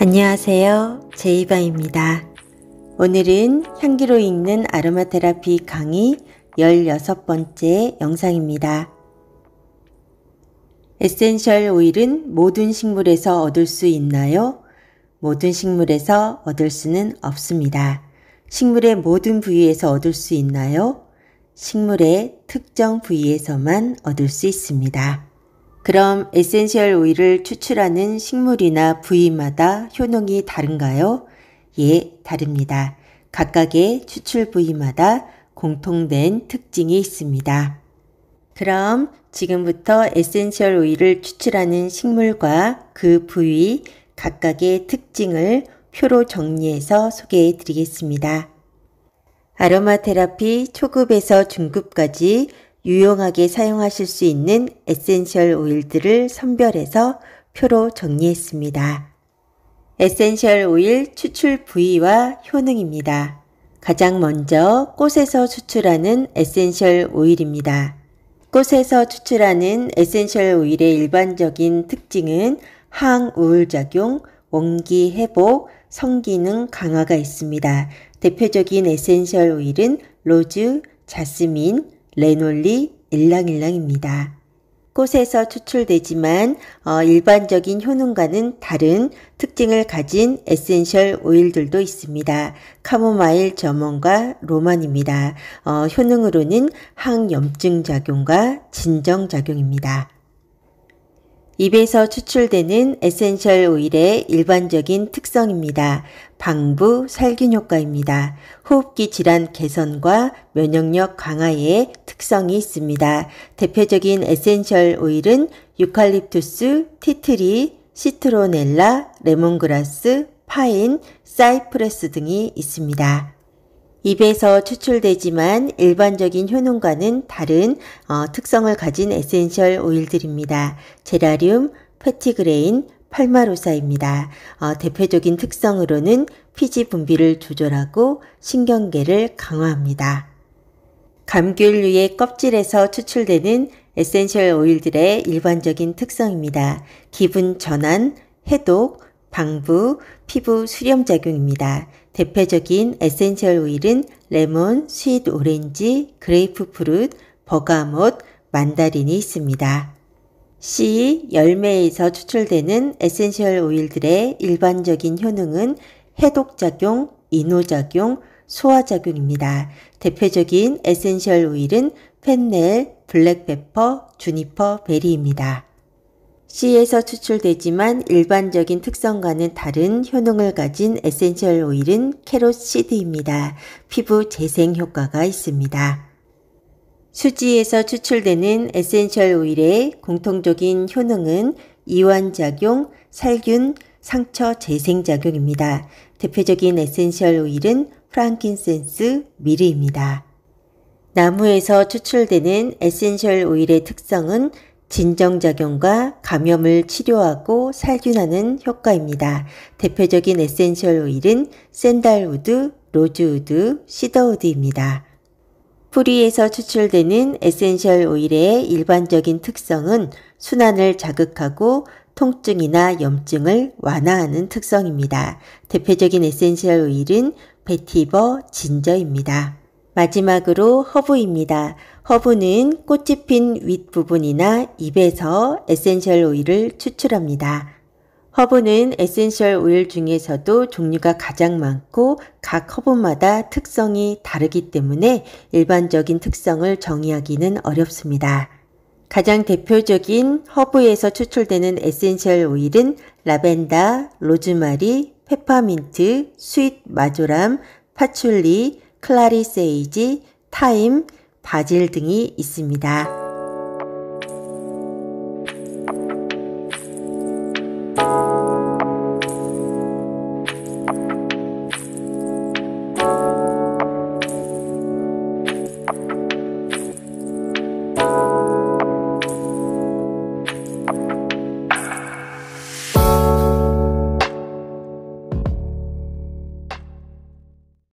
안녕하세요. 제이바입니다. 오늘은 향기로 읽는 아로마 테라피 강의 16번째 영상입니다. 에센셜 오일은 모든 식물에서 얻을 수 있나요? 모든 식물에서 얻을 수는 없습니다. 식물의 모든 부위에서 얻을 수 있나요? 식물의 특정 부위에서만 얻을 수 있습니다. 그럼 에센셜 오일을 추출하는 식물이나 부위마다 효능이 다른가요? 예, 다릅니다. 각각의 추출 부위마다 공통된 특징이 있습니다. 그럼 지금부터 에센셜 오일을 추출하는 식물과 그 부위 각각의 특징을 표로 정리해서 소개해 드리겠습니다. 아로마 테라피 초급에서 중급까지 유용하게 사용하실 수 있는 에센셜 오일들을 선별해서 표로 정리했습니다. 에센셜 오일 추출 부위와 효능입니다. 가장 먼저 꽃에서 추출하는 에센셜 오일입니다. 꽃에서 추출하는 에센셜 오일의 일반적인 특징은 항우울작용, 원기 회복, 성기능 강화가 있습니다. 대표적인 에센셜 오일은 로즈, 자스민, 레놀리 일랑일랑입니다. 꽃에서 추출되지만 어, 일반적인 효능과는 다른 특징을 가진 에센셜 오일들도 있습니다. 카모마일 점원과 로만입니다. 어, 효능으로는 항염증 작용과 진정 작용입니다. 입에서 추출되는 에센셜 오일의 일반적인 특성입니다. 방부 살균 효과입니다. 호흡기 질환 개선과 면역력 강화에 특성이 있습니다. 대표적인 에센셜 오일은 유칼립투스, 티트리, 시트로넬라, 레몬그라스, 파인, 사이프레스 등이 있습니다. 입에서 추출되지만 일반적인 효능과는 다른 어, 특성을 가진 에센셜 오일들입니다. 제라륨, 페티그레인, 팔마로사입니다. 어, 대표적인 특성으로는 피지 분비를 조절하고 신경계를 강화합니다. 감귤류의 껍질에서 추출되는 에센셜 오일들의 일반적인 특성입니다. 기분 전환, 해독, 방부, 피부 수렴 작용입니다. 대표적인 에센셜 오일은 레몬, 스윗 오렌지, 그레이프 프룻, 버가못, 만다린이 있습니다. C. 열매에서 추출되는 에센셜 오일들의 일반적인 효능은 해독작용, 인호작용, 소화작용입니다. 대표적인 에센셜 오일은 펜넬, 블랙페퍼, 주니퍼, 베리입니다. c 에서 추출되지만 일반적인 특성과는 다른 효능을 가진 에센셜 오일은 캐롯 시드입니다. 피부 재생 효과가 있습니다. 수지에서 추출되는 에센셜 오일의 공통적인 효능은 이완작용, 살균, 상처 재생작용입니다. 대표적인 에센셜 오일은 프랑킨센스, 미르입니다. 나무에서 추출되는 에센셜 오일의 특성은 진정작용과 감염을 치료하고 살균하는 효과입니다. 대표적인 에센셜 오일은 샌달우드, 로즈우드, 시더우드입니다. 뿌리에서 추출되는 에센셜 오일의 일반적인 특성은 순환을 자극하고 통증이나 염증을 완화하는 특성입니다. 대표적인 에센셜 오일은 베티버 진저입니다. 마지막으로 허브입니다. 허브는 꽃이 핀 윗부분이나 잎에서 에센셜 오일을 추출합니다. 허브는 에센셜 오일 중에서도 종류가 가장 많고 각 허브마다 특성이 다르기 때문에 일반적인 특성을 정의하기는 어렵습니다. 가장 대표적인 허브에서 추출되는 에센셜 오일은 라벤더, 로즈마리, 페퍼민트, 스윗 마조람, 파출리, 클라리 세이지, 타임, 바질 등이 있습니다.